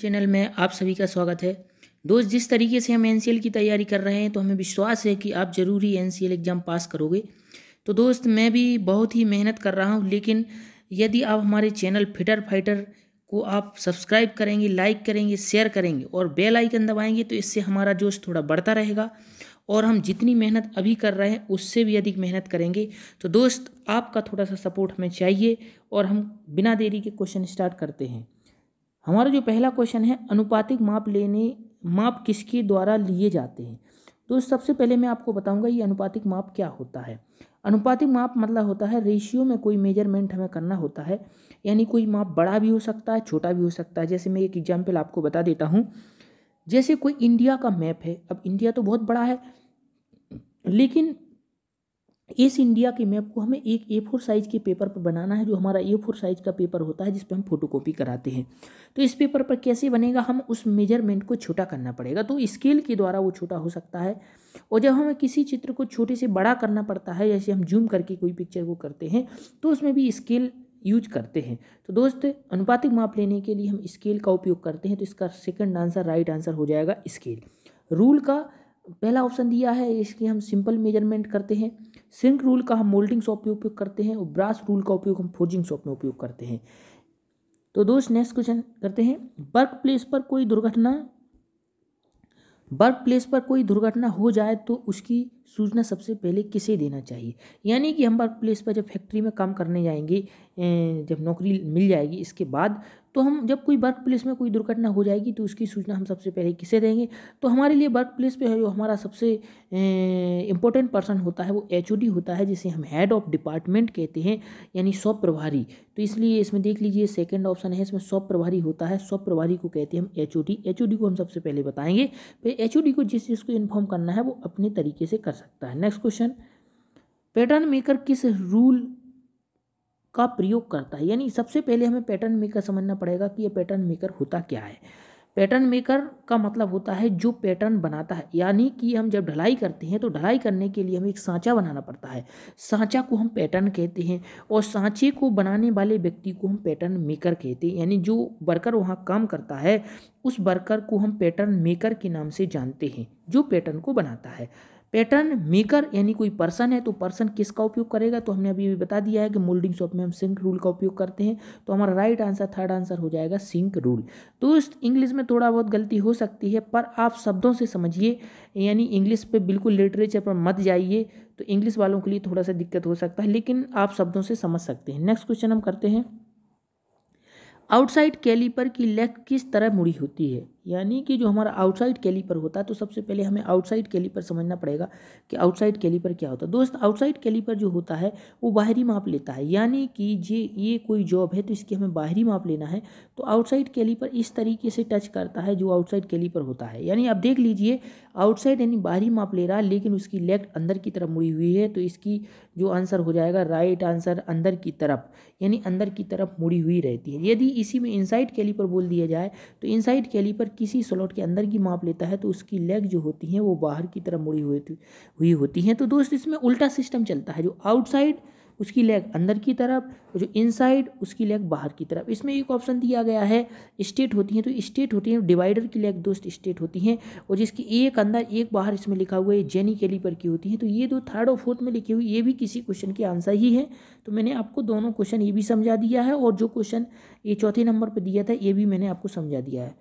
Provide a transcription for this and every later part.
channel में आप सभी का स्वागत है दोस्त जिस तरीके से हम एन की तैयारी कर रहे हैं तो हमें विश्वास है कि आप ज़रूरी एन एग्ज़ाम पास करोगे तो दोस्त मैं भी बहुत ही मेहनत कर रहा हूँ लेकिन यदि आप हमारे चैनल फिटर फाइटर को आप सब्सक्राइब करेंगे लाइक करेंगे शेयर करेंगे और बेल आइकन दबाएंगे तो इससे हमारा जोश थोड़ा बढ़ता रहेगा और हम जितनी मेहनत अभी कर रहे हैं उससे भी अधिक मेहनत करेंगे तो दोस्त आपका थोड़ा सा सपोर्ट हमें चाहिए और हम बिना देरी के क्वेश्चन स्टार्ट करते हैं हमारा जो पहला क्वेश्चन है अनुपातिक माप लेने माप किसके द्वारा लिए जाते हैं तो सबसे पहले मैं आपको बताऊंगा ये अनुपातिक माप क्या होता है अनुपातिक माप मतलब होता है रेशियो में कोई मेजरमेंट हमें करना होता है यानी कोई माप बड़ा भी हो सकता है छोटा भी हो सकता है जैसे मैं एक एग्जाम्पल आपको बता देता हूँ जैसे कोई इंडिया का मैप है अब इंडिया तो बहुत बड़ा है लेकिन इस इंडिया के मैप को हमें एक ए फोर साइज़ के पेपर पर बनाना है जो हमारा ए फोर साइज़ का पेपर होता है जिस पर हम फोटोकॉपी कराते हैं तो इस पेपर पर कैसे बनेगा हम उस मेजरमेंट को छोटा करना पड़ेगा तो स्केल के द्वारा वो छोटा हो सकता है और जब हमें किसी चित्र को छोटे से बड़ा करना पड़ता है जैसे हम जूम करके कोई पिक्चर को करते हैं तो उसमें भी स्केल यूज करते हैं तो दोस्त अनुपातिक माप लेने के लिए हम स्केल का उपयोग करते हैं तो इसका सेकंड आंसर राइट आंसर हो जाएगा स्केल रूल का पहला ऑप्शन दिया है इसकी हम सिंपल मेजरमेंट करते हैं सिंक रूल का हम मोल्डिंग शॉप में उपयोग करते हैं और ब्रास रूल का उपयोग हम फोजिंग शॉप में उपयोग करते हैं तो दोस्त नेक्स्ट क्वेश्चन करते हैं वर्क प्लेस पर कोई दुर्घटना वर्क प्लेस पर कोई दुर्घटना हो जाए तो उसकी सूचना सबसे पहले किसे देना चाहिए यानी कि हम वर्क प्लेस पर जब फैक्ट्री में काम करने जाएंगे जब नौकरी मिल जाएगी इसके बाद तो हम जब कोई वर्क प्लेस में कोई दुर्घटना हो जाएगी तो उसकी सूचना हम सबसे पहले किसे देंगे तो हमारे लिए वर्क प्लेस पर जो हमारा सबसे इम्पोर्टेंट पर्सन होता है वो एच होता है जिसे हम हेड ऑफ डिपार्टमेंट कहते हैं यानी सौ प्रभारी तो इसलिए इसमें देख लीजिए सेकेंड ऑप्शन है इसमें सौ प्रभारी होता है सौ प्रभारी को कहते हैं हम एच ओ को हम सबसे पहले बताएंगे फिर एच को जिस चीज़ को इन्फॉर्म करना है वो अपने तरीके से कर सकता है नेक्स्ट क्वेश्चन पैटर्न मेकर किस रूल का प्रयोग करता है यानी सबसे पहले हमें पैटर्न मेकर समझना पड़ेगा कि ये पैटर्न मेकर होता क्या है पैटर्न मेकर का मतलब होता है जो पैटर्न बनाता है यानी कि हम जब ढलाई करते हैं तो ढलाई करने के लिए हमें एक सांचा बनाना पड़ता है सांचा को हम पैटर्न कहते हैं और सांचे को बनाने वाले व्यक्ति को हम पैटर्न मेकर कहते हैं यानी जो वर्कर वहाँ काम करता है उस वर्कर को हम पैटर्न मेकर के नाम से जानते हैं जो पैटर्न को बनाता है पैटर्न मेकर यानी कोई पर्सन है तो पर्सन किसका उपयोग करेगा तो हमने अभी भी बता दिया है कि मोल्डिंग शॉप में हम सिंक रूल का उपयोग करते हैं तो हमारा राइट आंसर थर्ड आंसर हो जाएगा सिंक रूल इस इंग्लिश में थोड़ा बहुत गलती हो सकती है पर आप शब्दों से समझिए यानी इंग्लिश पे बिल्कुल लिटरेचर पर मत जाइए तो इंग्लिश वालों के लिए थोड़ा सा दिक्कत हो सकता है लेकिन आप शब्दों से समझ सकते हैं नेक्स्ट क्वेश्चन हम करते हैं आउटसाइड कैलीपर की लेग किस तरह मुड़ी होती है यानी कि जो हमारा आउटसाइड कैलीपर होता है तो सबसे पहले हमें आउटसाइड कैलीपर समझना पड़ेगा कि आउटसाइड कैलीपर क्या होता है दोस्त आउटसाइड कैलीपर जो होता है वो बाहरी माप लेता है यानी कि ये ये कोई जॉब है तो इसकी हमें बाहरी माप लेना है तो आउटसाइड कैलीपर इस तरीके से टच करता है जो आउटसाइड कैलीपर होता है यानी आप देख लीजिए आउटसाइड यानी बाहरी माप ले रहा है लेकिन उसकी लेग अंदर की तरफ मुड़ी हुई है तो इसकी जो आंसर हो जाएगा राइट आंसर अंदर की तरफ यानी अंदर की तरफ मुड़ी हुई रहती है यदि इसी में इनसाइड कैलीपर बोल दिया जाए तो इनसाइड कैलीपर किसी स्लॉट के अंदर की माप लेता है तो उसकी लेग जो होती हैं वो बाहर की तरफ मुड़ी हुई हुई होती हैं तो दोस्त इसमें उल्टा सिस्टम चलता है जो आउटसाइड उसकी लेग अंदर की तरफ जो इनसाइड उसकी लेग बाहर की तरफ इसमें एक ऑप्शन दिया गया है स्टेट होती हैं तो स्टेट होती हैं डिवाइडर की लेग दोस्त स्टेट होती हैं और जिसकी एक अंदर एक बाहर इसमें लिखा हुआ है जेनी केली पर की होती हैं तो ये दो थर्ड और फोर्थ में लिखी हुई ये भी किसी क्वेश्चन के आंसर ही है तो मैंने आपको दोनों क्वेश्चन ये भी समझा दिया है और जो क्वेश्चन ये चौथे नंबर पर दिया था ये भी मैंने आपको समझा दिया है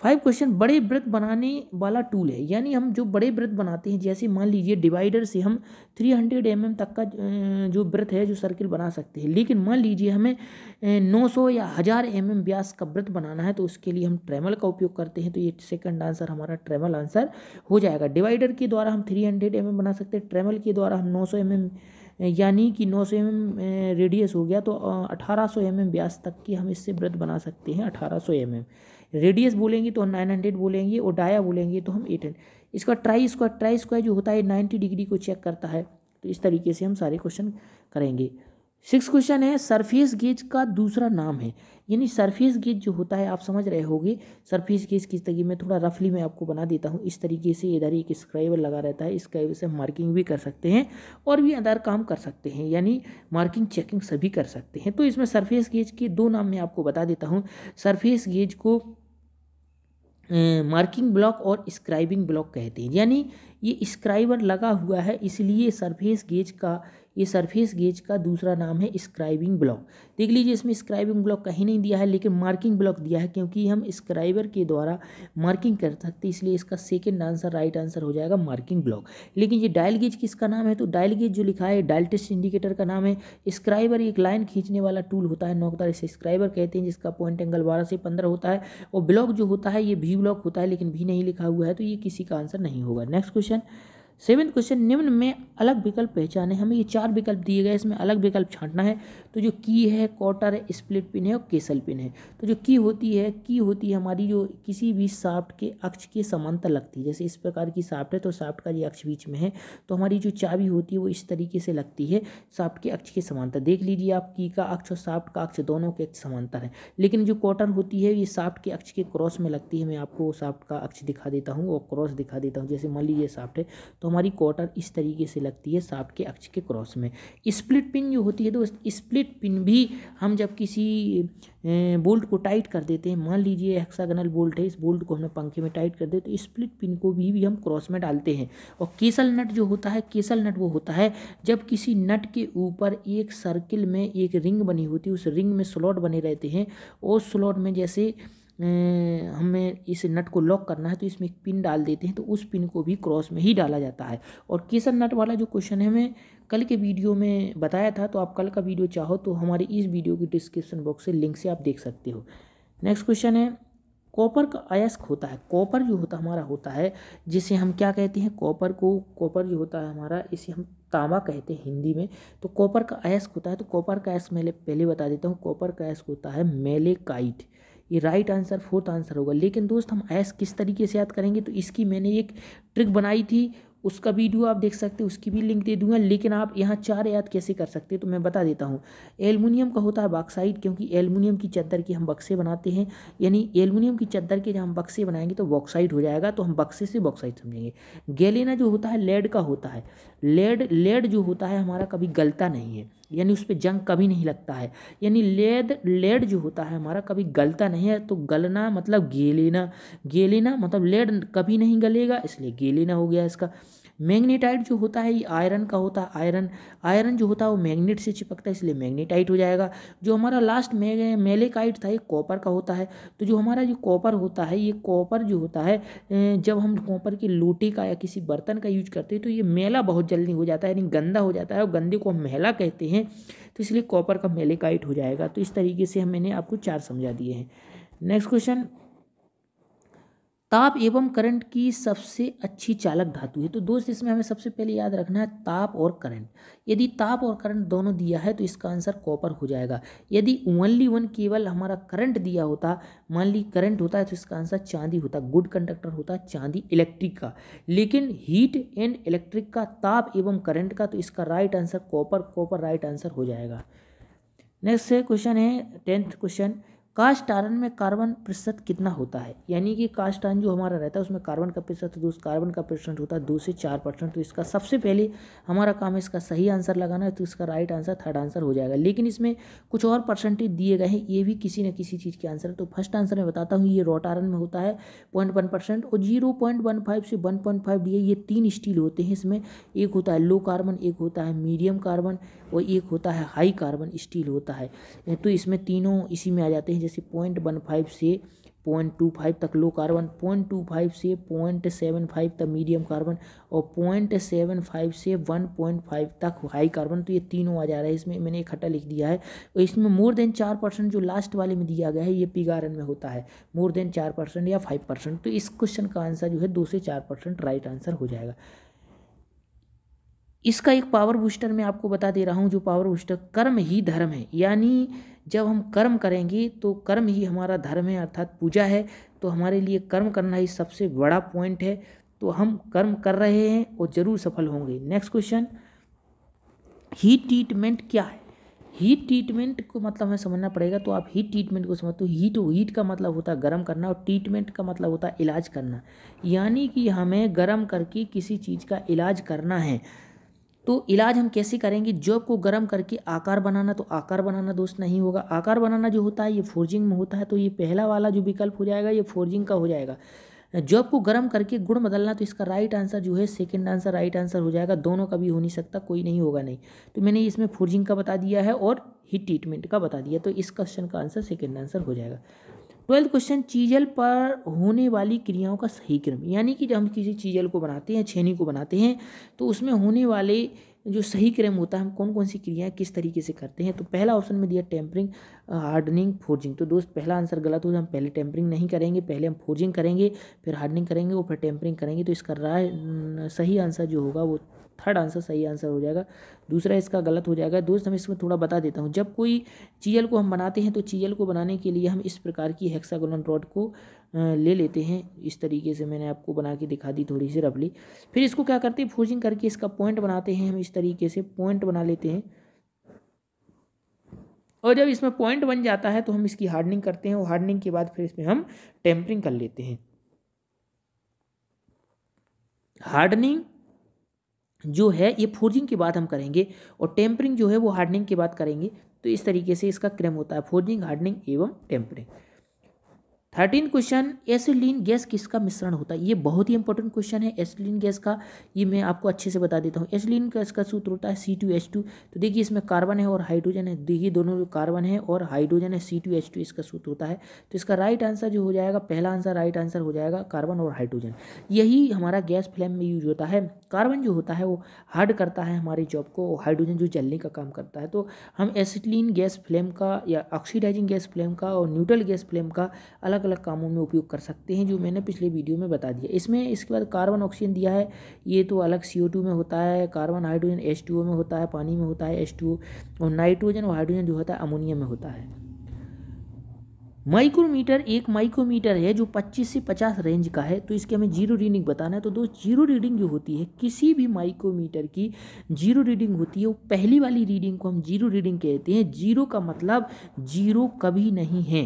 फाइव क्वेश्चन बड़े वृत्त बनाने वाला टूल है यानी हम जो बड़े वृत्त बनाते हैं जैसे मान लीजिए डिवाइडर से हम 300 हंड्रेड mm तक का जो वृत्त है जो सर्किल बना सकते हैं लेकिन मान लीजिए हमें 900 या हज़ार एम mm व्यास का वृत्त बनाना है तो उसके लिए हम ट्रेमल का उपयोग करते हैं तो ये सेकंड आंसर हमारा ट्रेमल आंसर हो जाएगा डिवाइडर के द्वारा हम थ्री हंड्रेड mm बना सकते हैं ट्रेमल के द्वारा हम नौ सौ mm यानी कि 900 सौ mm रेडियस हो गया तो 1800 सौ mm व्यास तक की हम इससे वृत्त बना सकते हैं 1800 सौ mm रेडियस बोलेंगे तो हम नाइन हंड्रेड बोलेंगे और डाया बोलेंगे तो हम एट हंड्रेड इसका ट्राई स्क्वायर ट्राई स्क्वायर जो होता है नाइन्टी डिग्री को चेक करता है तो इस तरीके से हम सारे क्वेश्चन करेंगे सिक्स क्वेश्चन है सरफेस गेज का दूसरा नाम है यानी सरफेस गेज जो होता है आप समझ रहे होगे सरफेस गेज किस तरीके में थोड़ा रफली मैं आपको बना देता हूँ इस तरीके से इधर एक स्क्राइबर लगा रहता है स्क्राइबर से हम मार्किंग भी कर सकते हैं और भी अदर काम कर सकते हैं यानी मार्किंग चेकिंग सभी कर सकते हैं तो इसमें सरफेस गेज के दो नाम मैं आपको बता देता हूँ सरफेस गेज को मार्किंग ब्लॉक और स्क्राइबिंग ब्लॉक कहते हैं यानी ये स्क्राइबर लगा हुआ है इसलिए सरफेस गेज का ये सरफेस गेज का दूसरा नाम है स्क्राइबिंग ब्लॉक देख लीजिए इसमें स्क्राइबिंग ब्लॉक कहीं नहीं दिया है लेकिन मार्किंग ब्लॉक दिया है क्योंकि हम स्क्राइबर के द्वारा मार्किंग कर सकते इसलिए इसका सेकेंड आंसर राइट आंसर हो जाएगा मार्किंग ब्लॉक लेकिन ये डायल गेज किसका नाम है तो डायल गेज जो लिखा है डायल टेस्ट इंडिकेटर का नाम है स्क्राइबर एक लाइन खींचने वाला टूल होता है नौकदार इसे स्क्राइबर कहते हैं जिसका पॉइंट एंगल बारह से पंद्रह होता है और ब्लॉक जो होता है ये भी ब्लॉक होता है लेकिन भी नहीं लिखा हुआ है तो ये किसी का आंसर नहीं होगा नेक्स्ट क्वेश्चन सेवेंथ क्वेश्चन निम्न में अलग विकल्प पहचाने हमें ये चार विकल्प दिए गए इसमें अलग विकल्प छांटना है तो जो की है कॉटर है स्प्लिट पिन है और केसल पिन है तो जो की होती है की होती है हमारी जो किसी भी साफ्ट के अक्ष के समांतर लगती है जैसे इस प्रकार की साफ्ट है तो साफ्ट का ये अक्ष बीच में है तो हमारी जो चाबी होती है वो इस तरीके से लगती है साफ्ट के अक्ष के समांतर देख लीजिए आप की का अक्ष और साफ्ट का अक्ष दोनों के समांतर है लेकिन जो कॉटर होती है ये साफ्ट के अक्ष के क्रॉस में लगती है मैं आपको साफ्ट का अक्ष दिखा देता हूँ और क्रॉस दिखा देता हूँ जैसे मान लीजिए साफ्ट है तो तो हमारी कॉटर इस तरीके से लगती है सांप के अक्ष के क्रॉस में स्प्लिट पिन जो होती है दोस्त स्प्लिट पिन भी हम जब किसी बोल्ट को टाइट कर देते हैं मान लीजिए हेक्सागनल बोल्ट है इस बोल्ट को हमने पंखे में टाइट कर दे तो स्प्लिट पिन को भी, भी हम क्रॉस में डालते हैं और केसल नट जो होता है केसल नट वो होता है जब किसी नट के ऊपर एक सर्किल में एक रिंग बनी होती है उस रिंग में स्लॉट बने रहते हैं और स्लॉट में जैसे हमें इस नट को लॉक करना है तो इसमें एक पिन डाल देते हैं तो उस पिन को भी क्रॉस में ही डाला जाता है और केसर नट वाला जो क्वेश्चन है मैं कल के वीडियो में बताया था तो आप कल का वीडियो चाहो तो हमारे इस वीडियो की डिस्क्रिप्शन बॉक्स से लिंक से आप देख सकते हो नेक्स्ट क्वेश्चन है कॉपर का अयस्क होता है कॉपर जो होता हमारा होता है जिसे हम क्या कहते हैं कॉपर को कॉपर जो होता है हमारा इसे हम तांबा कहते हैं हिंदी में तो कॉपर का अयस्क होता है तो कॉपर का अयस्क मैं पहले बता देता हूँ कॉपर का अयस्क होता है मेलेकाइट ये राइट आंसर फोर्थ आंसर होगा लेकिन दोस्त हम एस किस तरीके से याद करेंगे तो इसकी मैंने एक ट्रिक बनाई थी उसका वीडियो आप देख सकते हैं उसकी भी लिंक दे दूंगा लेकिन आप यहाँ चार याद कैसे कर सकते हैं तो मैं बता देता हूँ एलमिनियम का होता है बॉक्साइड क्योंकि एलमिनियम की चद्दर के हम बक्से बनाते हैं यानी एलमिनियम की चद्दर के जब हम बक्से बनाएंगे तो बॉक्साइड हो जाएगा तो हम बक्से से बॉक्साइड समझेंगे गैलेना जो होता है लेड का होता है लेड लेड जो होता है हमारा कभी गलता नहीं है यानी उस पर जंग कभी नहीं लगता है यानी लेद लेड जो होता है हमारा कभी गलता नहीं है तो गलना मतलब गेलेना गेलेना मतलब लेड कभी नहीं गलेगा इसलिए गेलेना हो गया इसका मैग्नेटाइट जो होता है ये आयरन का होता है आयरन आयरन जो होता है वो मैग्नेट से चिपकता है इसलिए मैग्नेटाइट हो जाएगा जो हमारा लास्ट मेलेकाइट था ये कॉपर का होता है तो जो हमारा जो कॉपर होता है ये कॉपर जो होता है जब हम कॉपर की लोटी का या किसी बर्तन का यूज करते हैं तो ये मेला बहुत जल्दी हो जाता है यानी गंदा हो जाता है और गंदे को हम मेला कहते हैं तो इसलिए कॉपर का मेलेकाइट हो जाएगा तो इस तरीके से हम मैंने आपको चार समझा दिए हैं नेक्स्ट क्वेश्चन ताप एवं करंट की सबसे अच्छी चालक धातु है तो दोस्त इसमें हमें सबसे पहले याद रखना है ताप और करंट यदि ताप और करंट दोनों दिया है तो इसका आंसर कॉपर हो जाएगा यदि ओनली वन केवल हमारा करंट दिया होता मान ली करंट होता है तो इसका आंसर चांदी होता गुड कंडक्टर होता चांदी इलेक्ट्रिक का लेकिन हीट एंड इलेक्ट्रिक का ताप एवं करंट का तो इसका right answer copper copper right answer हो जाएगा नेक्स्ट क्वेश्चन है टेंथ क्वेश्चन कास्ट आयरन में कार्बन प्रतिशत कितना होता है यानी कि कास्ट आयरन जो हमारा रहता है उसमें कार्बन का प्रतिशत दो कार्बन का परसेंट होता है दो से चार परसेंट तो इसका सबसे पहले हमारा काम है इसका सही आंसर लगाना है तो इसका राइट आंसर थर्ड आंसर हो जाएगा लेकिन इसमें कुछ और परसेंटेज दिए गए हैं ये भी किसी न किसी चीज़ के आंसर है तो फर्स्ट आंसर मैं बताता हूँ ये रॉट आयरन में होता है पॉइंट और जीरो से वन दिए ये तीन स्टील होते हैं इसमें एक होता है लो कार्बन एक होता है मीडियम कार्बन और एक होता है हाई कार्बन स्टील होता है तो इसमें तीनों इसी में आ जाते हैं जैसे पॉइंट वन फाइव से पॉइंट टू फाइव तक low carbon point two five से पॉइंट सेवन फाइव तक मीडियम कार्बन और पॉइंट सेवन फाइव से वन पॉइंट फाइव तक हाई कार्बन तो ये तीनों आ जा रहा है इसमें मैंने इकट्ठा लिख दिया है और इसमें मोर देन चार परसेंट जो लास्ट वाले में दिया गया है ये पिगारन में होता है मोर देन चार परसेंट या फाइव परसेंट तो इस क्वेश्चन का आंसर जो है दो से चार परसेंट राइट आंसर हो जाएगा इसका एक पावर बूस्टर मैं आपको बता दे रहा हूँ जो पावर बूस्टर कर्म ही धर्म है यानी जब हम कर्म करेंगे तो कर्म ही हमारा धर्म है अर्थात पूजा है तो हमारे लिए कर्म करना ही सबसे बड़ा पॉइंट है तो हम कर्म कर रहे हैं और ज़रूर सफल होंगे नेक्स्ट क्वेश्चन हीट ट्रीटमेंट क्या है हीट ट्रीटमेंट को मतलब हमें समझना पड़ेगा तो आप हीट ट्रीटमेंट को समझते हो हीट हीट का मतलब होता है गर्म करना और ट्रीटमेंट का मतलब होता है इलाज करना यानी कि हमें गर्म करके किसी चीज़ का इलाज करना है तो इलाज हम कैसे करेंगे जॉब को गर्म करके आकार बनाना तो आकार बनाना दोस्त नहीं होगा आकार बनाना जो होता है ये फोर्जिंग में होता है तो ये पहला वाला जो विकल्प हो जाएगा ये फोर्जिंग का हो जाएगा जॉब को गर्म करके गुड़ बदलना तो इसका राइट आंसर जो है सेकंड आंसर राइट आंसर हो जाएगा दोनों का भी हो नहीं सकता कोई नहीं होगा नहीं तो मैंने इसमें फोर्जिंग का बता दिया है और हीट ट्रीटमेंट का बता दिया तो इस क्वेश्चन का आंसर सेकेंड आंसर हो जाएगा ट्वेल्थ क्वेश्चन चीजल पर होने वाली क्रियाओं का सही क्रम यानी कि जब हम किसी चीजल को बनाते हैं छेनी को बनाते हैं तो उसमें होने वाले जो सही क्रम होता है हम कौन कौन सी क्रियाएं किस तरीके से करते हैं तो पहला ऑप्शन में दिया टेम्परिंग हार्डनिंग फोर्जिंग तो दोस्त पहला आंसर गलत हो तो हम पहले टेम्परिंग नहीं करेंगे पहले हम फोर्जिंग करेंगे फिर हार्डनिंग करेंगे और फिर टेम्परिंग करेंगे तो इसका राय सही आंसर जो होगा वो थर्ड आंसर सही आंसर हो जाएगा दूसरा इसका गलत हो जाएगा दोस्त हम इसमें थोड़ा बता देता हूँ जब कोई चीयल को हम बनाते हैं तो चीयल को बनाने के लिए हम इस प्रकार की हेक्सागोलन रॉड को ले लेते हैं इस तरीके से मैंने आपको बना के दिखा दी थोड़ी सी रफली फिर इसको क्या करते हैं फोजिंग करके इसका पॉइंट बनाते हैं हम इस तरीके से पॉइंट बना लेते हैं और जब इसमें पॉइंट बन जाता है तो हम इसकी हार्डनिंग करते हैं और हार्डनिंग के बाद फिर इसमें हम टेम्परिंग कर लेते हैं हार्डनिंग जो है ये फोर्जिंग की बात हम करेंगे और टेम्परिंग जो है वो हार्डनिंग की बात करेंगे तो इस तरीके से इसका क्रम होता है फोर्जिंग हार्डनिंग एवं tempering thirteen question acetylene gas किसका मिश्रण होता है ये बहुत ही इंपॉर्टेंट क्वेश्चन है एसिलीन गैस का ये मैं आपको अच्छे से बता देता हूँ एसिलीन गैस का सूत्र होता है सी टू एच टू तो देखिए इसमें कार्बन है और हाइड्रोजन है देखिए दोनों कार्बन है और हाइड्रोजन है सी टू एच टू इसका सूत्र होता है तो इसका राइट आंसर जो हो जाएगा पहला आंसर राइट आंसर हो जाएगा कार्बन और हाइड्रोजन यही हमारा गैस फ्लेम में यूज होता है कार्बन जो होता है वो हार्ड करता है हमारी जॉब को हाइड्रोजन जो जलने का काम करता है तो हम एसिटिलीन गैस फ्लेम का या ऑक्सीडाइजिंग गैस फ्लेम का और न्यूट्रल गैस फ्लेम का अलग अलग कामों में उपयोग कर सकते हैं जो मैंने पिछले वीडियो में बता दिया इसमें इसके बाद कार्बन ऑक्सीजन दिया है ये तो अलग सी में होता है कार्बन हाइड्रोजन एच में होता है पानी में होता है एच और नाइट्रोजन और हाइड्रोजन जो होता है अमोनिया में होता है माइक्रोमीटर एक माइक्रोमीटर है जो 25 से 50 रेंज का है तो इसके हमें जीरो रीडिंग बताना है तो दो जीरो रीडिंग जो होती है किसी भी माइक्रोमीटर की जीरो रीडिंग होती है वो पहली वाली रीडिंग को हम जीरो रीडिंग कहते हैं जीरो का मतलब जीरो कभी नहीं है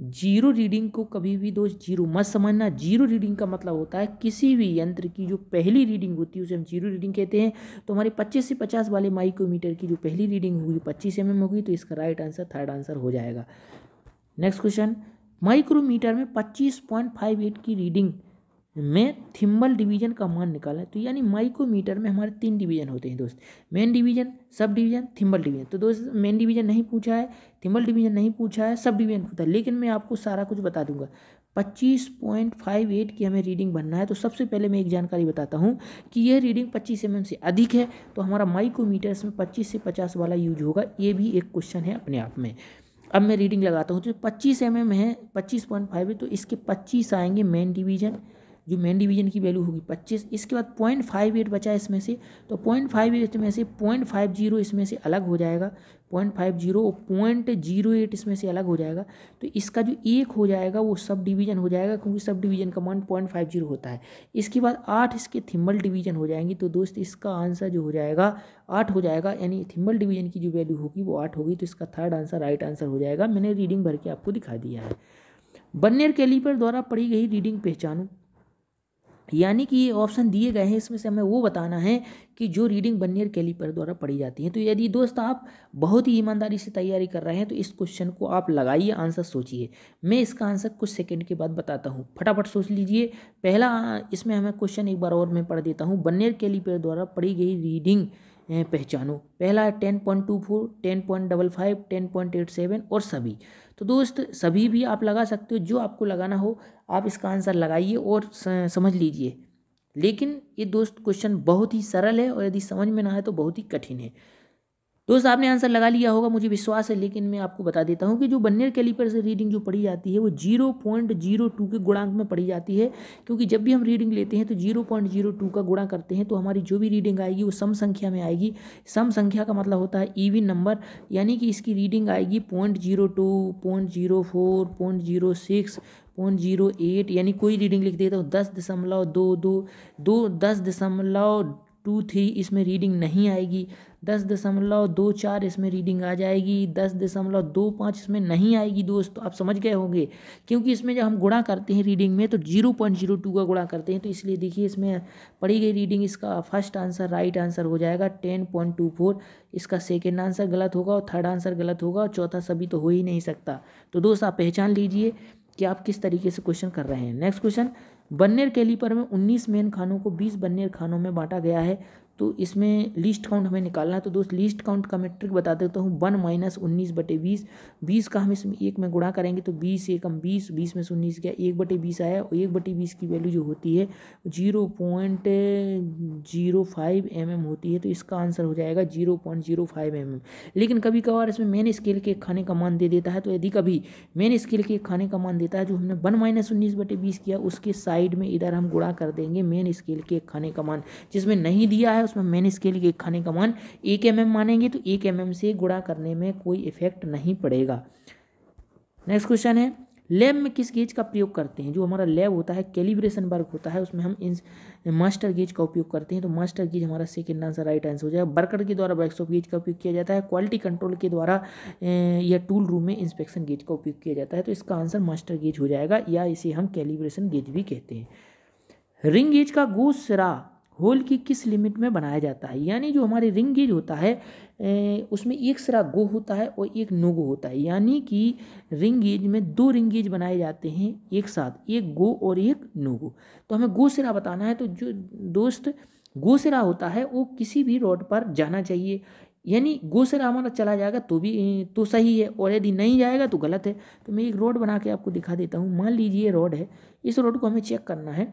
जीरो रीडिंग को कभी भी दोस्त जीरो मत समझना जीरो रीडिंग का मतलब होता है किसी भी यंत्र की जो पहली रीडिंग होती है उसे हम जीरो रीडिंग कहते हैं तो हमारे पच्चीस से पचास वाले माइक्रोमीटर की जो पहली रीडिंग होगी पच्चीस एम होगी तो इसका राइट आंसर थर्ड आंसर हो जाएगा नेक्स्ट क्वेश्चन माइक्रोमीटर में एट की रीडिंग में थिम्बल डिवीजन का मान निकाला है तो यानी माइक्रोमीटर में हमारे तीन डिवीजन होते हैं दोस्त main division sub division thimble division तो दोस्त मेन डिवीजन नहीं पूछा है थिम्बल डिवीजन नहीं पूछा है सब डिवीजन पूछा है लेकिन मैं आपको सारा कुछ बता दूंगा पच्चीस पॉइंट फाइव एट की हमें रीडिंग बनना है तो सबसे पहले मैं एक जानकारी बताता हूँ कि यह रीडिंग पच्चीस एम mm से अधिक है तो हमारा माइक्रोमीटर इसमें पच्चीस से पचास वाला यूज होगा ये भी एक क्वेश्चन है अपने आप में अब मैं रीडिंग लगाता हूँ तो पच्चीस एम mm है पच्चीस पॉइंट फाइव है तो इसके पच्चीस आएंगे मेन डिवीजन जो मेन डिवीजन की वैल्यू होगी पच्चीस इसके बाद पॉइंट फाइव एट बचा इसमें से तो पॉइंट फाइव एट में से पॉइंट फाइव जीरो इसमें से अलग हो जाएगा पॉइंट फाइव जीरो और पॉइंट जीरो एट इसमें से अलग हो जाएगा तो इसका जो एक हो जाएगा वो सब डिवीजन हो जाएगा क्योंकि सब डिवीजन का मान पॉइंट फाइव जीरो होता है इसके बाद आठ इसके थिम्बल डिवीजन हो जाएंगी तो दोस्त इसका आंसर जो हो जाएगा आठ हो जाएगा यानी थिम्बल डिवीजन की जो वैल्यू होगी वो आठ होगी तो इसका थर्ड आंसर राइट आंसर हो जाएगा मैंने रीडिंग भर के आपको दिखा दिया है बन्नेर कैलीपर द्वारा पढ़ी गई रीडिंग पहचानूँ यानी कि ये ऑप्शन दिए गए हैं इसमें से हमें वो बताना है कि जो रीडिंग बनियर कैलीपर द्वारा पढ़ी जाती है तो यदि दोस्त आप बहुत ही ईमानदारी से तैयारी कर रहे हैं तो इस क्वेश्चन को आप लगाइए आंसर सोचिए मैं इसका आंसर कुछ सेकंड के बाद बताता हूँ फटाफट सोच लीजिए पहला इसमें हमें क्वेश्चन एक बार और मैं पढ़ देता हूँ बनियर कैलीपर द्वारा पढ़ी गई रीडिंग पहचानो पहला है ten point two four ten point double five ten point eight seven और सभी तो दोस्त सभी भी आप लगा सकते हो जो आपको लगाना हो आप इसका आंसर लगाइए और समझ लीजिए लेकिन ये दोस्त क्वेश्चन बहुत ही सरल है और यदि समझ में ना आए तो बहुत ही कठिन है दोस्त आपने आंसर लगा लिया होगा मुझे विश्वास है लेकिन मैं आपको बता देता हूँ कि जो बन्नेर कैलिपर से रीडिंग जो पढ़ी जाती है वो जीरो पॉइंट जीरो टू के गुणांक में पढ़ी जाती है क्योंकि जब भी हम रीडिंग लेते हैं तो जीरो पॉइंट जीरो टू का गुणा करते हैं तो हमारी जो भी रीडिंग आएगी वो सम संख्या में आएगी सम संख्या का मतलब होता है ईवी नंबर यानी कि इसकी रीडिंग आएगी point zero two point zero four point zero six point zero eight यानी कोई रीडिंग लिख देता हूँ दस दशमलव दो दो दो दस दशमलव टू थ्री इसमें रीडिंग नहीं आएगी दस दशमलव दो चार इसमें रीडिंग आ जाएगी दस दशमलव दो पाँच इसमें नहीं आएगी दोस्त तो आप समझ गए होंगे क्योंकि इसमें जब हम गुणा करते हैं रीडिंग में तो जीरो पॉइंट जीरो टू का गुणा करते हैं तो इसलिए देखिए इसमें पड़ी गई रीडिंग इसका फर्स्ट आंसर राइट आंसर हो जाएगा टेन पॉइंट टू फोर इसका सेकेंड आंसर गलत होगा और थर्ड आंसर गलत होगा और चौथा सभी तो हो ही नहीं सकता तो दोस्त आप पहचान लीजिए कि आप किस तरीके से क्वेश्चन कर रहे हैं नेक्स्ट क्वेश्चन बन्नेर कैलीपर में 19 मेन खानों को 20 बन्नेर खानों में बांटा गया है तो इसमें लीस्ट काउंट हमें निकालना है तो दोस्त लिस्ट काउंट का मेट्रिक बता देता हूँ वन माइनस उन्नीस बटे बीस बीस का हम इसमें एक में गुणा करेंगे तो बीस एक हम बीस बीस में से उन्नीस गया एक बटे बीस आया और एक बटे बीस की वैल्यू जो होती है zero point zero five M M होती है तो इसका आंसर हो जाएगा zero point zero five M M लेकिन कभी कभार इसमें मेन स्केल के खाने का मान दे देता है तो यदि कभी मेन स्केल के खाने का मान देता है जो हमने वन माइनस उन्नीस बटे बीस किया उसके साइड में इधर हम गुणा कर देंगे मेन स्केल के खाने का मान जिसमें नहीं दिया है है उसमें मेन स्केल के खाने का मान एक एम mm मानेंगे तो एक एम mm से गुणा करने में कोई इफेक्ट नहीं पड़ेगा नेक्स्ट क्वेश्चन है लैब में किस गेज का प्रयोग करते हैं जो हमारा लैब होता है कैलिब्रेशन वर्क होता है उसमें हम इन मास्टर गेज का उपयोग करते हैं तो मास्टर गेज हमारा सेकेंड आंसर राइट आंसर हो जाएगा बर्कर के द्वारा बैकस्टॉप गेज का उपयोग किया जाता है क्वालिटी कंट्रोल के द्वारा या टूल रूम में इंस्पेक्शन गेज का उपयोग किया जाता है तो इसका आंसर मास्टर गेज हो जाएगा या इसे हम कैलिब्रेशन गेज भी कहते हैं रिंग गेज का गोसरा होल की किस लिमिट में बनाया जाता है यानी जो हमारे रिंग गेज होता है उसमें एक सिरा गो होता है और एक नो गो होता है यानी कि रिंग गेज में दो रिंग गेज बनाए जाते हैं एक साथ एक गो और एक नो गो तो हमें गो सिरा बताना है तो जो दोस्त गो सिरा होता है वो किसी भी रोड पर जाना चाहिए यानी गो सिरा हमारा चला जाएगा तो भी तो सही है और यदि नहीं जाएगा तो गलत है तो मैं एक रोड बना के आपको दिखा देता हूँ मान लीजिए रोड है इस रोड को हमें चेक करना है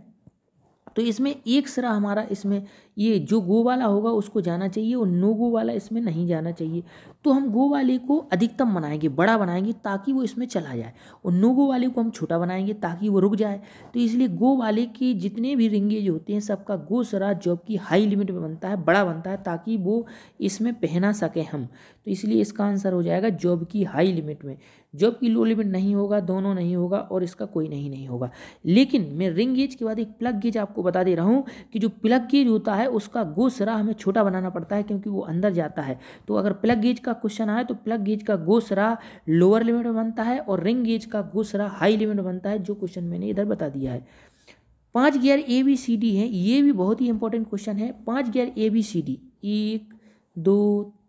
तो इसमें एक सरा हमारा इसमें ये जो गो वाला होगा उसको जाना चाहिए और नो गो वाला इसमें नहीं जाना चाहिए तो हम गो वाले को अधिकतम बनाएंगे बड़ा बनाएंगे ताकि वो इसमें चला जाए और नो गो वाले को हम छोटा बनाएंगे ताकि वो रुक जाए तो इसलिए गो वाले के जितने भी रिंगे जो होते हैं सबका गो सरा जॉब की हाई लिमिट में बनता है बड़ा बनता है ताकि वो इसमें पहना सकें हम तो इसलिए इसका आंसर हो जाएगा जॉब की हाई लिमिट में जबकि लो लिमिट नहीं होगा दोनों नहीं होगा और इसका कोई नहीं नहीं होगा लेकिन मैं रिंग गेज के बाद एक प्लग गेज आपको बता दे रहा हूँ कि जो प्लग गेज होता है उसका गोसरा हमें छोटा बनाना पड़ता है क्योंकि वो अंदर जाता है तो अगर प्लग गेज का क्वेश्चन आए तो प्लग गेज का गोसरा लोअर लिमिट में बनता है और रिंग गेज का गोसरा हाई लिमिट में बनता है जो क्वेश्चन मैंने इधर बता दिया है पाँच gear A B C D है ये भी बहुत ही इंपॉर्टेंट क्वेश्चन है पाँच gear A B C D एक दो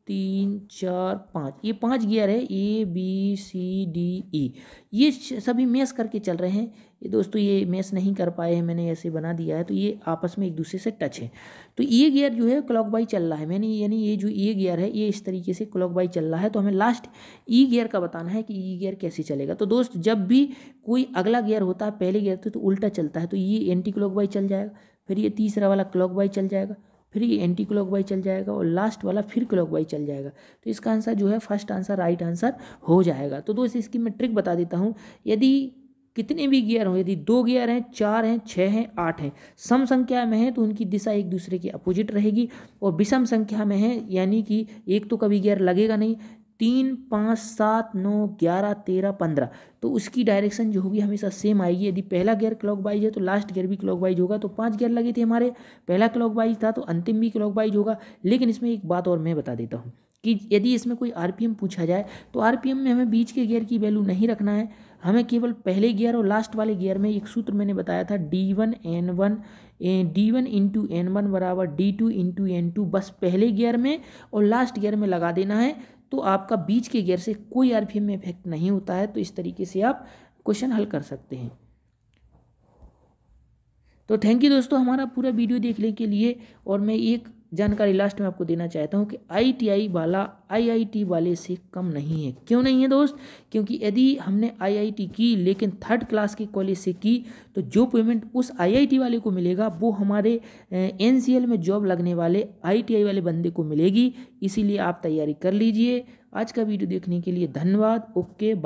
तीन चार पाँच ये पांच गियर है ए बी सी डी ई ये सभी मैस करके चल रहे हैं ये दोस्तों ये मैस नहीं कर पाए हैं मैंने ऐसे बना दिया है तो ये आपस में एक दूसरे से टच है तो ये गियर जो है क्लॉक बाई चल रहा है मैंने यानी ये जो ये गियर है ये इस तरीके से क्लॉक बाई चल रहा है तो हमें लास्ट ई गियर का बताना है कि ई गियर कैसे चलेगा तो दोस्त जब भी कोई अगला गियर होता है पहले गियर तो, तो उल्टा चलता है तो ये एंटी क्लॉक बाई चल जाएगा फिर ये तीसरा वाला क्लॉक बाई चल जाएगा फिर ये एंटी क्लॉक वाइज चल जाएगा और लास्ट वाला फिर क्लॉक वाइज चल जाएगा तो इसका आंसर जो है फर्स्ट आंसर राइट आंसर हो जाएगा तो दोस्त इसकी मैं ट्रिक बता देता हूँ यदि कितने भी गियर हों यदि दो गियर हैं चार हैं छः हैं आठ हैं सम संख्या में हैं तो उनकी दिशा एक दूसरे के अपोजिट रहेगी और विषम संख्या में है यानी कि एक तो कभी गियर लगेगा नहीं तीन पाँच सात नौ ग्यारह तेरह पंद्रह तो उसकी डायरेक्शन जो होगी हमेशा सेम आएगी यदि पहला गियर क्लॉक है तो लास्ट गियर भी क्लॉक होगा तो पांच गियर लगे थे हमारे पहला क्लॉक था तो अंतिम भी क्लॉक होगा लेकिन इसमें एक बात और मैं बता देता हूँ कि यदि इसमें कोई आर पूछा जाए तो आर में हमें बीच के गियर की वैल्यू नहीं रखना है हमें केवल पहले गियर और लास्ट वाले गियर में एक सूत्र मैंने बताया था D one N one D one into N one बराबर D two into N two बस पहले गियर में और लास्ट गियर में लगा देना है तो आपका बीच के गियर से कोई आर में इफेक्ट नहीं होता है तो इस तरीके से आप क्वेश्चन हल कर सकते हैं तो थैंक यू दोस्तों हमारा पूरा वीडियो देखने के लिए और मैं एक जानकारी लास्ट में आपको देना चाहता हूँ कि आईटीआई वाला आईआईटी वाले से कम नहीं है क्यों नहीं है दोस्त क्योंकि यदि हमने आईआईटी की लेकिन थर्ड क्लास के कॉलेज से की तो जो पेमेंट उस आईआईटी वाले को मिलेगा वो हमारे एनसीएल में जॉब लगने वाले आईटीआई वाले बंदे को मिलेगी इसीलिए आप तैयारी कर लीजिए आज का वीडियो देखने के लिए धन्यवाद ओके बाय